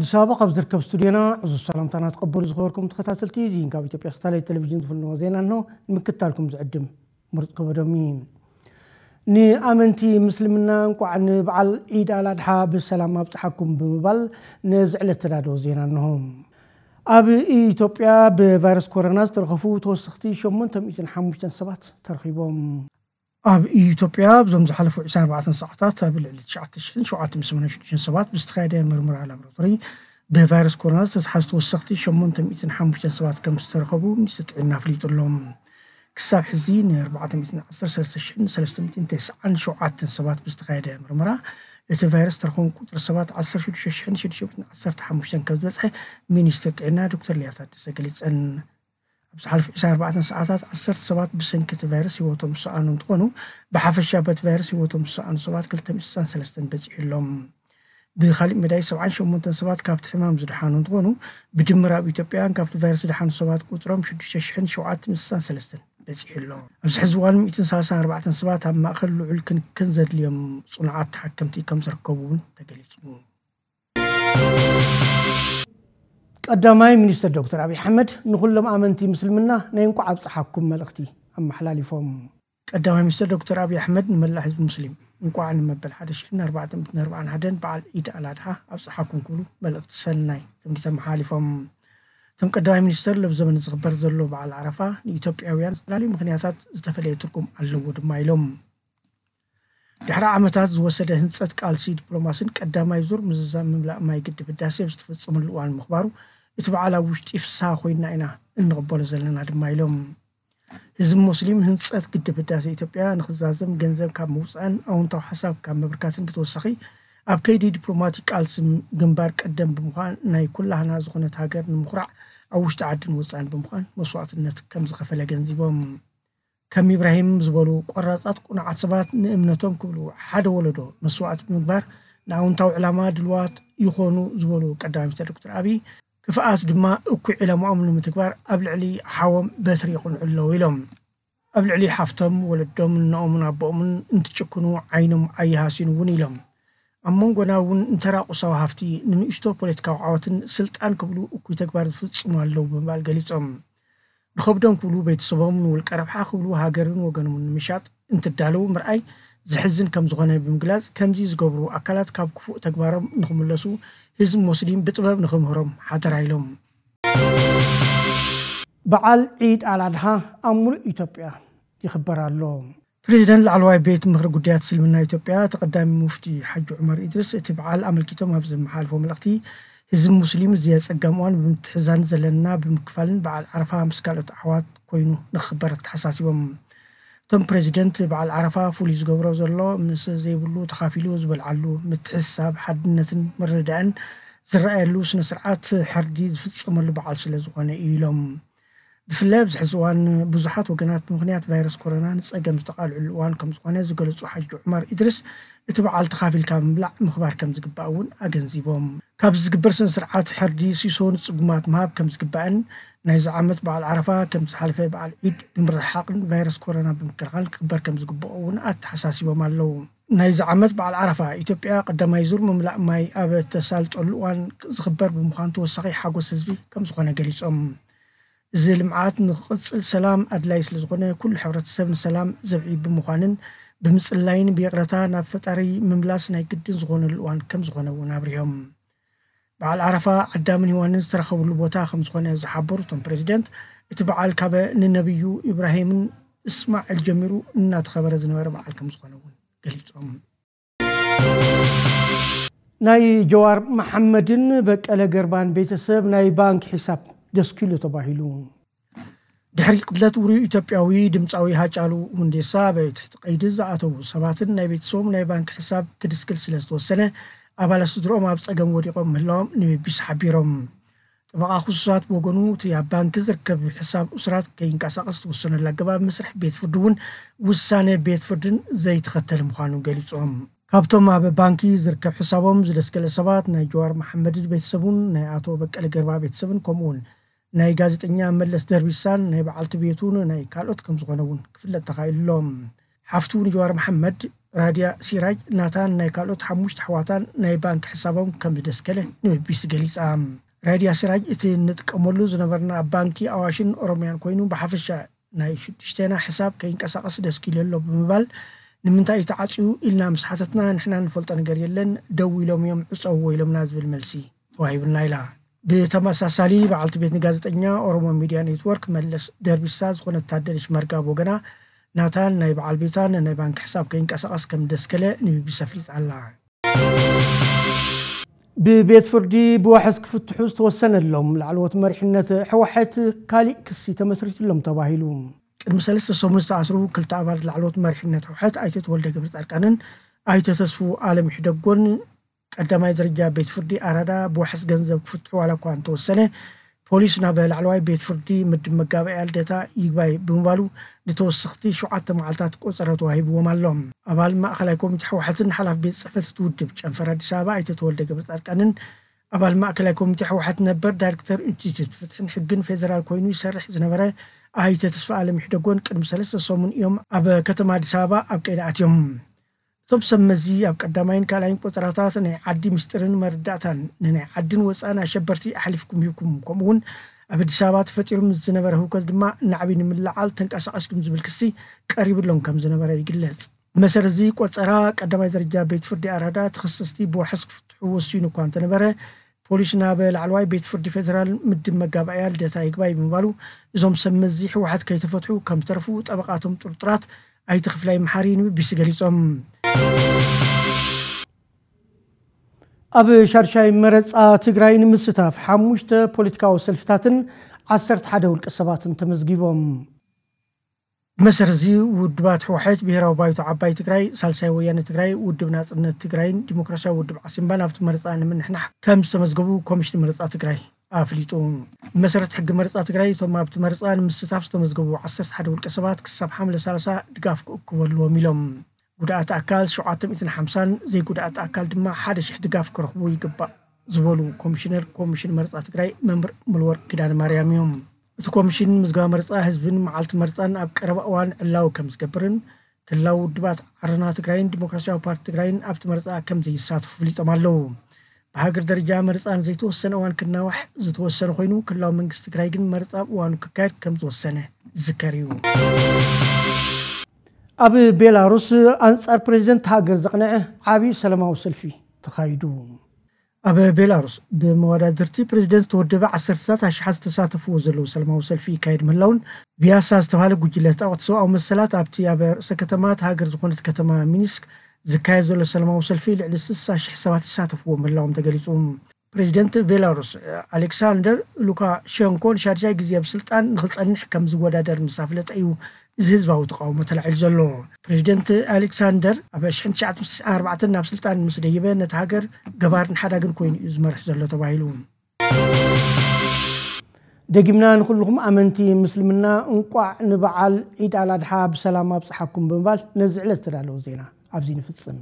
السابق أبزر كابستورينا عز السلام تانات قبر زغوركم تخطاتل تيزين كابي تبيا ستالي تلفزيون في النوازين أنه مكتالكم زعدم مرد قبر مين ني آمنتي مسلمنا نكو عن بعال عيد على الحا بسلام أبتحكم بمبال نزعل ترادو زين أنهم أبي إيتوبيا بفيروس كورونا ترخفو توسختي شو منتم إذن حموشتن سبات ترخيبهم اب ايتوبيا بزوم في عشان بعض الساعات تاب اللي تشعت الشين شو عاتم سمنا شو جن سبات بستخيل مرمر على مرطري بفيروس كورونا تتحس توسختي شو من تم يتن حم جن سبات كم استرخبو مست عنا في تلهم كسر حزين أربعة ميتين عشر سر سشين سلست ميتين تسعة عن شو عاتم سبات بستخيل مرمر إذا فيروس ترخون كتر سبات عشر شو شين شو شو ميتين عشر تحم جن كذب صحيح مين استدعنا دكتور لياتا تسجلت أن 24 ሰዓታት 10 ሰባት ብሰንኪቲ ቫይረስ ሂወቶም ዝሰኣኑ እንትኾኑ ብሓፈሻ በቲ ቫይረስ ሂወቶም ዝሰኣኑ ሰባት 263 በፂሕሎም ብካሊእ መዳይ 78 ሰባት ካብቲ ሕማም ዝድሓኑ እንትኾኑ ብድምር ኣብ ኢትዮጵያን ካብቲ ቫይረስ ዝድሓኑ ሰባት ቁፅሮም 6763 በፂሑ ኣሎ ኣብዚ ሕዚ እዋን 134 ሰባት ኣብ ማእከል ልዑል ክንክን ዘድልዮም ፅኑዓት ተሓከምቲ ከም ዝርከቡ እውን ተገሊፁ قدامي منستر دكتور ابي حمد لهم امنتي مسلمنا نينكو عبص حقكم ملختي أم حلالي فوم قدامي منستر دكتور ابي حمد من حزب مسلم انكو عن مبل حد شحن اربعة تمتن اربعة هدن بعد ايد الادها عبص حقكم كلو ملخت سلناي تم كتم حالي فوم تم قدامي منستر لبزمن زغبر ذلو بعد العرفة نيتوبيا ويان سلالي مخنياتات زتفلي تركم اللوود مايلوم دحر عمتات زوسد هنسات كالسي دبلوماسين كدام يزور مززام مملا ما يقدب الداسي بستفت سمن لقوان المخبارو اتبع على وشت إفسا خوينا إنا إن غبول زلنا دمايلوم هزم مسلم هنسات قدب الداسي إتبيا نخزازم جنزم كام موسان أو انتو حساب كام مبركاتن بتوسخي أب كيدي دبلوماتي كالسي جنبار كدام بمخان ناي كلها نازخونة هاقر نمخرع أو وشت عدن موسان بمخان مصوات النت كم زخفلة جنزي بوم كم إبراهيم زبلو قرأت كنا عصبات نمنتهم كبلو حد ولدو مسوات مدبر ناون تاو علماء دلوات يخونو زبلو قدام مستر دكتور أبي كفاءات دما أكو علماء من المتكبر قبل علي حاوم بسر يقون علو إلهم قبل علي حفتم ولدهم نوم نابوهم انت تشكنو عينهم أيهاسين ون إلهم أمون قنا ون انترا قصوا هفتي نمي اشتو بوليتكا وعاوتن سلطان كبلو أكو تكبر فتسموه اللو بمبال قليتهم ንከብዶም ክብሉ ቤተሰቦምን ውልቀ ረብሓ ክብሉ ሃገርን ወገኖምን ንምሻጥ እንትዳለዉ ምርኣይ ዝሕዝን ከም ዝኾነ ብምግላጽ ከምዚ ዝገብሩ ኣካላት ካብ ክፉእ ተግባሮም ንኽምለሱ ህዝቢ ሙስሊም ብጥበብ ንኽምህሮም ሓተራ ኢሎም በዓል ዒድ ኣልኣድሓ ኣብ ሙሉእ ኢትዮጵያ ይኽበር ኣሎ ፕሬዚደንት ላዕለዋይ ቤት ምክሪ ጉዳያት እስልምና ኢትዮጵያ ተቐዳሚ ሙፍቲ ሓጂ ዑመር ኢድሪስ እቲ በዓል ኣመልኪቶም ኣብ ዘመሓልፎ መልእኽቲ ህዝቢ ሙስሊም ዝፀገም እዋን ብምትሕዛን ዘለና ብምክፋልን በዓል ዓረፋ ምስ ካልኦት ኣሕዋት ኮይኑ ንክክበር ተሓሳሲቦም እቶም ፕሬዚደንት በዓል ዓረፋ ፍሉይ ዝገብሮ ዘሎ ምስ ዘይብሉ ተካፊሉ ዝበልዓሉ ምትሕሳብ ሓድነትን ምርዳእን ዝረኣየሉ ስነ ስርዓት ሕርዲ ዝፍፀመሉ በዓል ስለ ዝኾነ እዩ ኢሎም ብፍላይ ብዝሕዚ እዋን ብዙሓት ወገናት ምክንያት ቫይረስ ኮሮና ንፀገም ዝተቃልዕሉ እዋን ከም ዝኾነ ዝገለፁ ሓጂ ዑማር ኢድሪስ እቲ በዓል ተኻፊልካ ብምብላዕ ምኽባር ከም ዝግባእ እውን ኣገንዚቦም ካብ ዝግበር ስነ ስርዓት ሕርዲ ሲሶ ንፅጉማት ምሃብ ከም ዝግባእን ናይዚ ዓመት በዓል ዓረፋ ከም ዝሓለፈ በዓል ዒድ ብምርሓቕን ቫይረስ ኮሮና ብምክልኻል ክግበር ከም ዝግብኦ እውን ኣተሓሳሲቦም ኣለው ናይዚ ዓመት በዓል ዓረፋ ኢትዮጵያ ቀዳማይ ዙር ምምላእ ማይ ኣብ ተሳልጠሉ እዋን ዝኽበር ብምዃኑ ተወሳኺ ሓጎስ ህዝቢ ከም ዝኾነ ገሊፆም እዚ ልምዓት ንክቕፅል ሰላም ኣድላይ ስለ ዝኾነ ኩሉ ሕብረተሰብ ንሰላም ዘብዒ ብምዃንን ብምፅላይን ብየቅረታ ናብ ፈጣሪ ምምላስ ናይ ግድን ዝኾነሉ እዋን ከም ዝኾነ እውን ኣብሪሆም በዓል ዓረፋ ኣዳምን ሂዋንን ዝተረኸብሉ ቦታ ከም ዝኾነ ዝሓበሩ እቶም ፕሬዚደንት እቲ በዓል ካበ ንነቢዩ ኢብራሂምን እስማዒል ጀሚሩ እናተኸበረ ዝነበረ በዓል ከም ዝኾነ እውን ገሊፆም ናይ ጀዋር መሐመድን በቀለ ገርባን ቤተሰብ ናይ ባንኪ ሒሳብ ደስ ክሉ ተባሂሉ ድሕሪ ቅትለት ውሩይ ኢትዮጵያዊ ድምፃዊ ሃጫሉ ሁንዴሳ በትሕቲ ቀይዲ ዝኣተዉ ሰባትን ናይ ቤተሰቦም ናይ ባንኪ ሕሳብ ክድስክል ስለ ዝተወሰነ ኣባላት ስድሮኦም ኣብ ፀገም ወዲቖም ምህላዎም ንምቢስ ሓቢሮም ጥበቃ ክሱሳት ብወገኑ እቲ ኣብ ባንኪ ዝርከብ ሕሳብ እስራት ከይንቀሳቀስ ተወሰነሉ ኣገባብ መስርሕ ቤት ፍርዲ እውን ውሳነ ቤት ፍርድን ዘይተኸተል ምዃኑ ገሊፆም ካብቶም ኣብ ባንኪ ዝርከብ ሕሳቦም ዝደስገለ ሰባት ናይ ጀዋር መሓመድን ቤተሰቡን ናይ ኣቶ በቀለ ገርባ ቤተሰብን ከምኡውን ናይ ጋዜጠኛ መለስ ደርቢሳን ናይ በዓልቲ ቤትን ናይ ካልኦት ከም ዝኾነ ውን ክፍለጥ ተኻኢልሎም ሓፍቱ ንጀዋር መሓመድ ራድያ ሲራጅ ናታን ናይ ካልኦት ሓሙሽ ኣሕዋታን ናይ ባንኪ ሕሳቦም ከምዝደስከለ ንበቢስ ገሊፃ ራድያ ሲራጅ እቲ ንጥቀመሉ ዝነበርና ባንኪ ኣዋሽን ኦሮምያን ኮይኑ ብሓፈሻ ናይ ሽዱሽተና ሕሳብ ከይንቀሳቐስ ደስኪለሎ ብምባል ንምንታይ እቲዓፅኡ ኢልና መሳሓተትና ንሕና ንፈልጦ ነገር የለን ደው ኢሎም እዮም ዕፀው ወኢሎምና ዝብል መልሲ ተዋሂቡና ኢላ ብተመሳሳሊ በዓልቲ ቤት ንጋዜጠኛ ኦሮሞ ሚድያ ኔትወርክ መለስ ደርቢሳ ዝኾነ ታደለች መርጋብ ወገና ናታን ናይ በዓል ቤታን ናይ ባንኪ ሕሳብ ከይንቀሳቀስ ከም ደስከለ ንቢቢ ኣፍሊጥ ኣላ ብቤት ፍርዲ ብዋሕስ ክፍትሑ ዝተወሰነሎም ላዕለዎት መሪሕነት ሕወሓት ካሊእ ክሲ ተመስሪትሎም ተባሂሉ ቅድሚ ሰለስተ ሰሙን ዝተኣስሩ ክልተ ኣባላት ላዕለዎት መሪሕነት ሕወሓት ኣይተ ተወልደ ግብሪ ጻድቃንን ኣይተ ተስፉ ኣለም ሕደጎን ቀዳማይ ደረጃ ቤት ፍርዲ ኣራዳ ብውሕስ ገንዘብ ክፍትሑ ዋላ እኳ እንተወሰነ ፖሊስ ናብ ላዕለዋይ ቤት ፍርዲ ምድብ መጋበያ ልደታ ይግባይ ብምባሉ ንተወሰኽቲ ሸውዓተ መዓልትታት ቆፀረ ተዋሂብዎም ኣሎም ኣባል ማእከላይ ኮሚቴ ሕወሓትን ሓላፍ ቤት ፅሕፈት እቲ ውድብ ጨንፈር ኣዲስ ኣበባ ኣይተ ተወልደ ገብረ ፃድቃንን ኣባል ማእከላይ ኮሚቴ ሕወሓት ነበር ዳይረክተር ኢንስቲትዩት ፍትሕን ሕግን ፌደራል ኮይኑ ይሰርሕ ዝነበረ ኣይተ ተስፋ ኣለምሕደጎን ቅድሚ ሰለስተ ሰሙን እዮም ኣብ ከተማ ኣዲስ ኣበባ ኣብ ቀይዳኣትዮም እቶም ሰብ መዚ ኣብ ቀዳማይን ካልኣይን ቆፅራታት ናይ ዓዲ ምስጢርን መርዳእታን ንናይ ዓድን ወፃእን ኣሸበርቲ ኣሕሊፍኩም ሂብኩም ከምኡ እውን ኣብ ኣዲስ ኣበባ ተፈጢሩ ምስ ዝነበረ ህውከት ድማ ንዓብዪ ንምልዓል ተንቀሳቐስኩም ዝብል ክሲ ቀሪብሎም ከም ዝነበረ ይግለጽ ብመሰረት እዚ ቆፀራ ቀዳማይ ደረጃ ቤት ፍርዲ ኣራዳ ተኸሰስቲ ብውሕስ ክፍትሑ ወሲኑ እኳ እንተነበረ ፖሊስ ናብ ላዕለዋይ ቤት ፍርዲ ፌደራል ምድብ መጋባእያ ልደታ ይግባይ ብምባሉ እዞም ሰብ መዚ ሕወሓት ከይተፈትሑ ከም ዝተረፉ ጠበቃቶም ጥርጥራት ኣይተ ክፍላይ መሓሪ ንቢቢሲ ገሊፆም ኣብ ሻርሻይ መረፃ ትግራይ ንምስታፍ ሓሙሽተ ፖለቲካዊ ሰልፍታትን 11 ውልቀ ሰባትን ተመዝጊቦም ብመሰር እዚ ውድባት ሕወሓት ብሄራዊ ባይቶ ዓባይ ትግራይ ሳልሳይ ወያነ ትግራይ ውድብ ናፅነት ትግራይን ዲሞክራሲያዊ ውድብ ዓሲምባ ናብቲ መረፃ ንምንሕናሕ ከም ዝተመዝገቡ ኮሚሽን መረፃ ትግራይ ኣፍሊጡ መሰረት ሕጊ መረፃ ትግራይ እቶም ኣብቲ መረፃ ንምስታፍ ዝተመዝገቡ 11 ውልቀ ሰባት ክሳብ ሓምለ 30 ድጋፍ ክእክበልዎም ኢሎም ጉድኣት ኣካል 750 ዘይጉድኣት ኣካል ድማ ሓደ ሽሕ ድጋፍ ክረኽቡ ይግባእ ዝበሉ ኮሚሽነር ኮሚሽን መርፃ ትግራይ መምር ምልወር ኪዳነ ማርያም እዮም እቲ ኮሚሽን ምዝገባ መርፃ ህዝብን መዓልቲ መርፃን ኣብ ቀረባ እዋን ዕላው ከም ዝገብርን ክልላዊ ውድባት ዓረና ትግራይን ዲሞክራሲያዊ ፓርቲ ትግራይን ኣብቲ መርፃ ከም ዘይሳትፉ ፍሊጦም ኣለው ብሃገር ደረጃ መርፃን ዘይተወሰነ እዋን ክናዋሕ ዝተወሰነ ኮይኑ ክላዊ መንግስቲ ትግራይ ግን መርፃ እዋኑ ክካየድ ከም ዝወሰነ ዝከር እዩ ኣብ ቤላሩስ ኣንጻር ፕሬዚደንት ሃገር ዘቕንዐ ዓብዪ ሰላማዊ ሰልፊ ተኻይዱ ኣብ ቤላሩስ ብመወዳድርቲ ፕሬዚደንት ተወደበ ዓሰርተታት ኣሽሓት ዝተሳተፍዎ ዘለዉ ሰላማዊ ሰልፊ ይካየድ ምህላውን ቪያሳ ዝተባሃለ ጉጅለ ጣዖት ሰብኣዊ መሰላት ኣብቲ ኣብ ርእሰ ከተማት ሃገር ዝኾነት ከተማ ሚኒስክ ዝካየድ ዘሎ ሰላማዊ ሰልፊ ልዕሊ 60 ሽሕ ሰባት ይሳተፍዎ ምህላዎም ተገሊጹ ፕሬዚደንት ቤላሩስ ኣሌክሳንደር ሉካሸንኮ ንሻድሻይ ግዜ ኣብ ስልጣን ንክፀንሕ ከም ዝወዳደር ምስ ኣፍለጠ እዩ እዚ ህዝባዊ ተቃውሞ ተላዒሉ ዘሎ ፕሬዚደንት ኣሌክሳንደር ኣብ 1994 ናብ ስልጣን ምስ ደይበ ነቲ ሃገር ገባርን ሓዳግን ኮይኑ እዩ ዝመርሕ ዘሎ ተባሂሉ ደጊምና ንኩልኩም ኣመንቲ ምስልምና እንቋዕ ንበዓል ዒድ ኣላድሓ ብሰላም ኣብፅሓኩም ብምባል ነዚ ዕለት ዝተዳለዉ ዜና ኣብዚ ንፍፅም